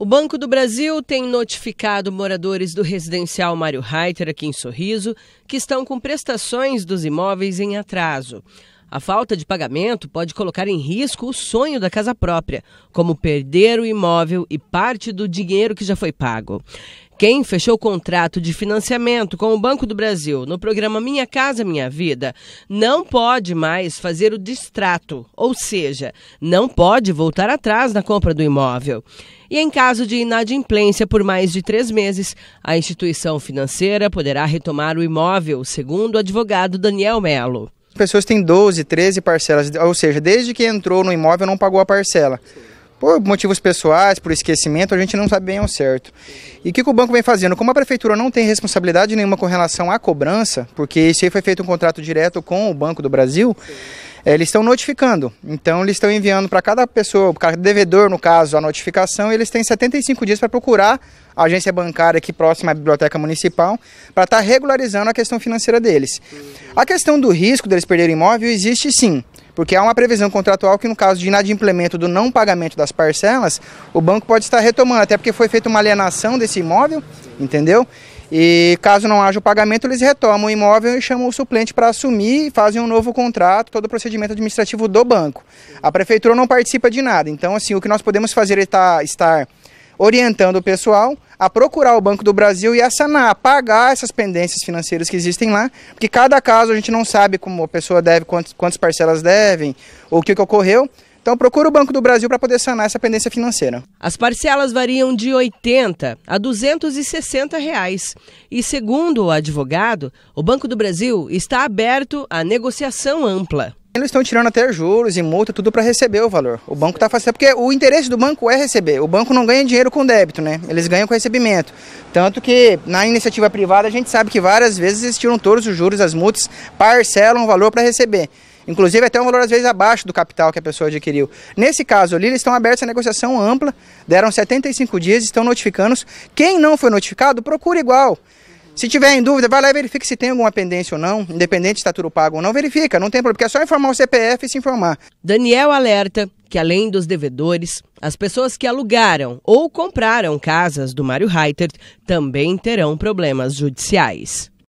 O Banco do Brasil tem notificado moradores do residencial Mário Reiter, aqui em Sorriso, que estão com prestações dos imóveis em atraso. A falta de pagamento pode colocar em risco o sonho da casa própria, como perder o imóvel e parte do dinheiro que já foi pago. Quem fechou contrato de financiamento com o Banco do Brasil no programa Minha Casa Minha Vida não pode mais fazer o distrato, ou seja, não pode voltar atrás na compra do imóvel. E em caso de inadimplência por mais de três meses, a instituição financeira poderá retomar o imóvel, segundo o advogado Daniel Melo. As pessoas têm 12, 13 parcelas, ou seja, desde que entrou no imóvel não pagou a parcela. Sim por motivos pessoais, por esquecimento, a gente não sabe bem ao certo. E o que, que, o banco vem fazendo? Como a prefeitura não tem responsabilidade nenhuma com relação à cobrança, porque isso aí foi feito um contrato direto com o Banco do Brasil, é, eles estão notificando. Então, eles estão enviando para cada pessoa, para cada devedor, no caso, a notificação, e eles têm 75 dias para procurar a agência bancária aqui próxima à biblioteca municipal para estar tá regularizando a questão financeira deles. A questão do risco deles perderem imóvel existe sim. Porque há uma previsão contratual que, no caso de inadimplemento do não pagamento das parcelas, o banco pode estar retomando, até porque foi feita uma alienação desse imóvel, entendeu? E caso não haja o pagamento, eles retomam o imóvel e chamam o suplente para assumir e fazem um novo contrato, todo o procedimento administrativo do banco. A prefeitura não participa de nada. Então, assim, o que nós podemos fazer é tá, estar orientando o pessoal a procurar o Banco do Brasil e a sanar, a pagar essas pendências financeiras que existem lá, porque cada caso a gente não sabe como a pessoa deve, quantos, quantas parcelas devem, ou o que, que ocorreu. Então procura o Banco do Brasil para poder sanar essa pendência financeira. As parcelas variam de 80 a 260 reais. E segundo o advogado, o Banco do Brasil está aberto à negociação ampla. Eles estão tirando até juros e multa, tudo para receber o valor. O banco está fazendo, é porque o interesse do banco é receber. O banco não ganha dinheiro com débito, né? Eles ganham com recebimento. Tanto que na iniciativa privada a gente sabe que várias vezes eles tiram todos os juros, as multas, parcelam o valor para receber. Inclusive até um valor às vezes abaixo do capital que a pessoa adquiriu. Nesse caso ali, eles estão abertos a negociação ampla, deram 75 dias, estão notificando. -os. Quem não foi notificado, procura igual. Se tiver em dúvida, vai lá e verifique se tem alguma pendência ou não, independente de estatura tá pago ou não, verifica, não tem problema, porque é só informar o CPF e se informar. Daniel alerta que além dos devedores, as pessoas que alugaram ou compraram casas do Mário Reiter também terão problemas judiciais.